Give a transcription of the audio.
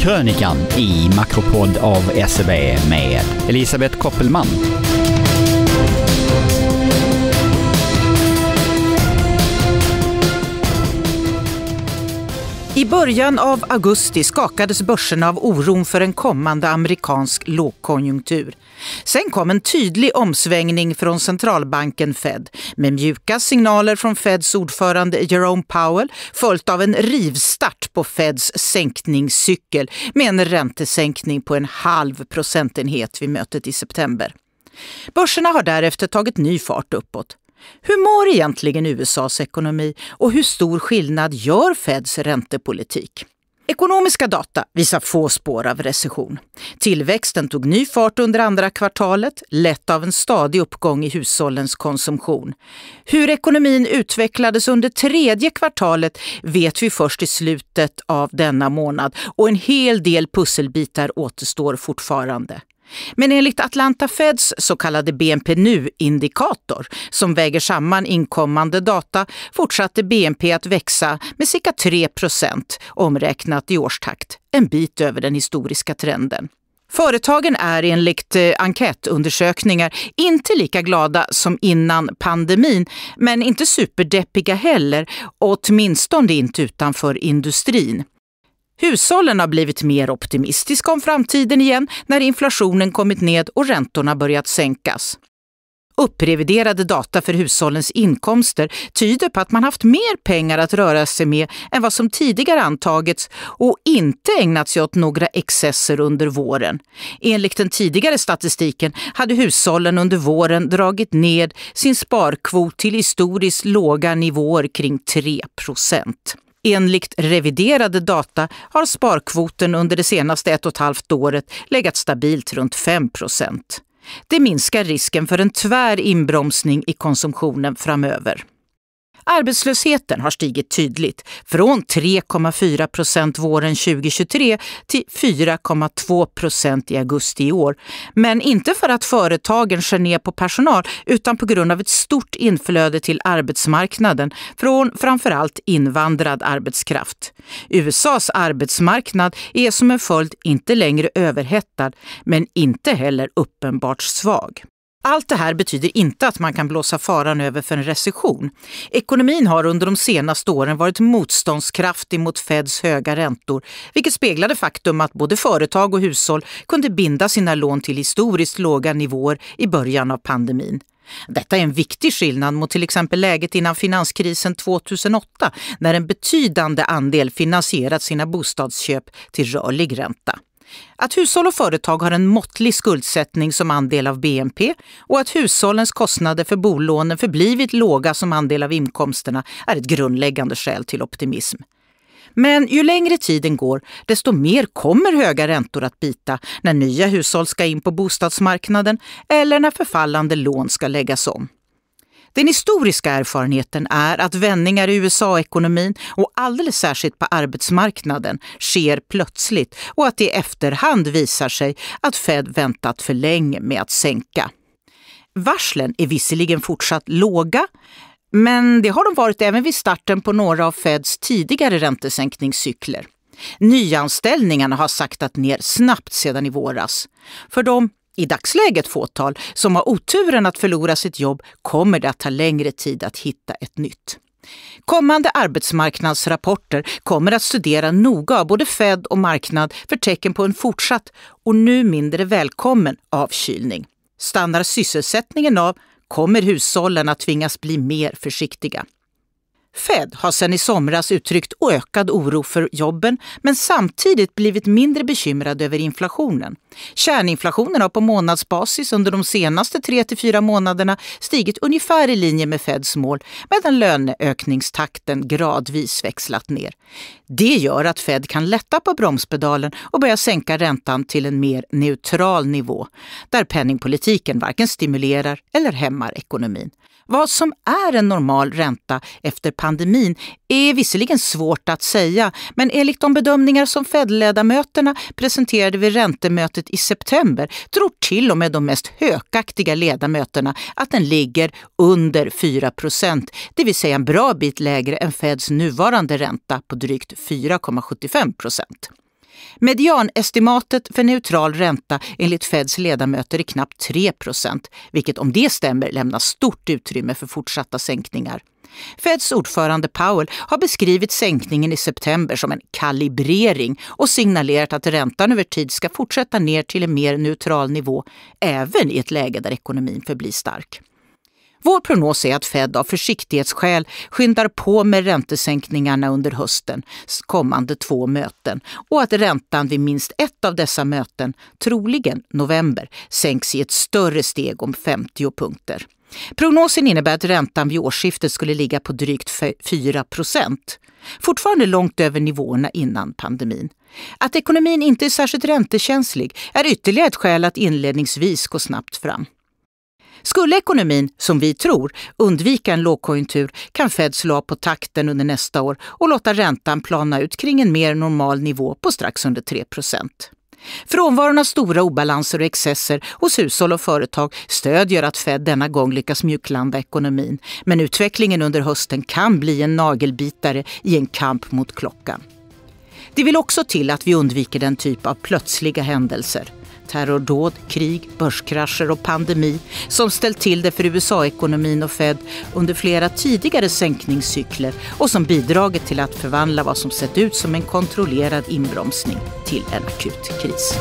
Krönikan i Makropod av SEB med Elisabeth Koppelman. början av augusti skakades börserna av oron för en kommande amerikansk lågkonjunktur. Sen kom en tydlig omsvängning från centralbanken Fed med mjuka signaler från Feds ordförande Jerome Powell följt av en rivstart på Feds sänkningscykel med en räntesänkning på en halv procentenhet vid mötet i september. Börserna har därefter tagit ny fart uppåt. Hur mår egentligen USAs ekonomi och hur stor skillnad gör Feds räntepolitik? Ekonomiska data visar få spår av recession. Tillväxten tog ny fart under andra kvartalet, lett av en stadig uppgång i hushållens konsumtion. Hur ekonomin utvecklades under tredje kvartalet vet vi först i slutet av denna månad och en hel del pusselbitar återstår fortfarande. Men enligt Atlanta Feds så kallade BNP nu-indikator, som väger samman inkommande data, fortsatte BNP att växa med cirka 3 omräknat i årstakt, en bit över den historiska trenden. Företagen är enligt eh, enkätundersökningar inte lika glada som innan pandemin, men inte superdeppiga heller, åtminstone inte utanför industrin. Hushållen har blivit mer optimistiska om framtiden igen när inflationen kommit ned och räntorna börjat sänkas. Uppreviderade data för hushållens inkomster tyder på att man haft mer pengar att röra sig med än vad som tidigare antagits och inte ägnat sig åt några excesser under våren. Enligt den tidigare statistiken hade hushållen under våren dragit ned sin sparkvot till historiskt låga nivåer kring 3 procent. Enligt reviderade data har sparkvoten under det senaste ett och ett halvt året legat stabilt runt 5 procent. Det minskar risken för en tvär inbromsning i konsumtionen framöver. Arbetslösheten har stigit tydligt, från 3,4 procent våren 2023 till 4,2 procent i augusti i år. Men inte för att företagen skär ner på personal utan på grund av ett stort inflöde till arbetsmarknaden från framförallt invandrad arbetskraft. USAs arbetsmarknad är som en följd inte längre överhettad men inte heller uppenbart svag. Allt det här betyder inte att man kan blåsa faran över för en recession. Ekonomin har under de senaste åren varit motståndskraftig mot Feds höga räntor, vilket speglade faktum att både företag och hushåll kunde binda sina lån till historiskt låga nivåer i början av pandemin. Detta är en viktig skillnad mot till exempel läget innan finanskrisen 2008 när en betydande andel finansierat sina bostadsköp till rörlig ränta. Att hushåll och företag har en måttlig skuldsättning som andel av BNP och att hushållens kostnader för bolånen förblivit låga som andel av inkomsterna är ett grundläggande skäl till optimism. Men ju längre tiden går, desto mer kommer höga räntor att bita när nya hushåll ska in på bostadsmarknaden eller när förfallande lån ska läggas om. Den historiska erfarenheten är att vändningar i USA-ekonomin och alldeles särskilt på arbetsmarknaden sker plötsligt och att det i efterhand visar sig att Fed väntat för länge med att sänka. Varslen är visserligen fortsatt låga, men det har de varit även vid starten på några av Feds tidigare räntesänkningscykler. Nyanställningarna har saktat ner snabbt sedan i våras. För de i dagsläget fåtal som har oturen att förlora sitt jobb kommer det att ta längre tid att hitta ett nytt. Kommande arbetsmarknadsrapporter kommer att studera noga både Fed och marknad för tecken på en fortsatt och nu mindre välkommen avkylning. Stannar sysselsättningen av kommer hushållen att tvingas bli mer försiktiga. Fed har sedan i somras uttryckt ökad oro för jobben men samtidigt blivit mindre bekymrad över inflationen. Kärninflationen har på månadsbasis under de senaste 3-4 månaderna stigit ungefär i linje med Feds mål medan löneökningstakten gradvis växlat ner. Det gör att Fed kan lätta på bromspedalen och börja sänka räntan till en mer neutral nivå där penningpolitiken varken stimulerar eller hämmar ekonomin. Vad som är en normal ränta efter pandemin är visserligen svårt att säga, men enligt de bedömningar som Fed-ledamöterna presenterade vid räntemötet i september tror till och med de mest hökaktiga ledamöterna att den ligger under 4 det vill säga en bra bit lägre än Feds nuvarande ränta på drygt 4,75 procent. Medianestimatet för neutral ränta enligt Feds ledamöter är knappt 3 vilket om det stämmer lämnar stort utrymme för fortsatta sänkningar. Feds ordförande Powell har beskrivit sänkningen i september som en kalibrering och signalerat att räntan över tid ska fortsätta ner till en mer neutral nivå även i ett läge där ekonomin förblir stark. Vår prognos är att Fed av försiktighetsskäl skyndar på med räntesänkningarna under höstens kommande två möten och att räntan vid minst ett av dessa möten, troligen november, sänks i ett större steg om 50 punkter. Prognosen innebär att räntan vid årsskiftet skulle ligga på drygt 4 procent. Fortfarande långt över nivåerna innan pandemin. Att ekonomin inte är särskilt räntekänslig är ytterligare ett skäl att inledningsvis gå snabbt fram. Skulle ekonomin, som vi tror, undvika en lågkonjunktur kan Fed slå av på takten under nästa år och låta räntan plana ut kring en mer normal nivå på strax under 3 Frånvaron av stora obalanser och excesser hos hushåll och företag stödjer att Fed denna gång lyckas mjuklanda ekonomin. Men utvecklingen under hösten kan bli en nagelbitare i en kamp mot klockan. Det vill också till att vi undviker den typ av plötsliga händelser terrordåd, krig, börskrascher och pandemi som ställt till det för USA-ekonomin och Fed under flera tidigare sänkningscykler och som bidragit till att förvandla vad som sett ut som en kontrollerad inbromsning till en akut kris.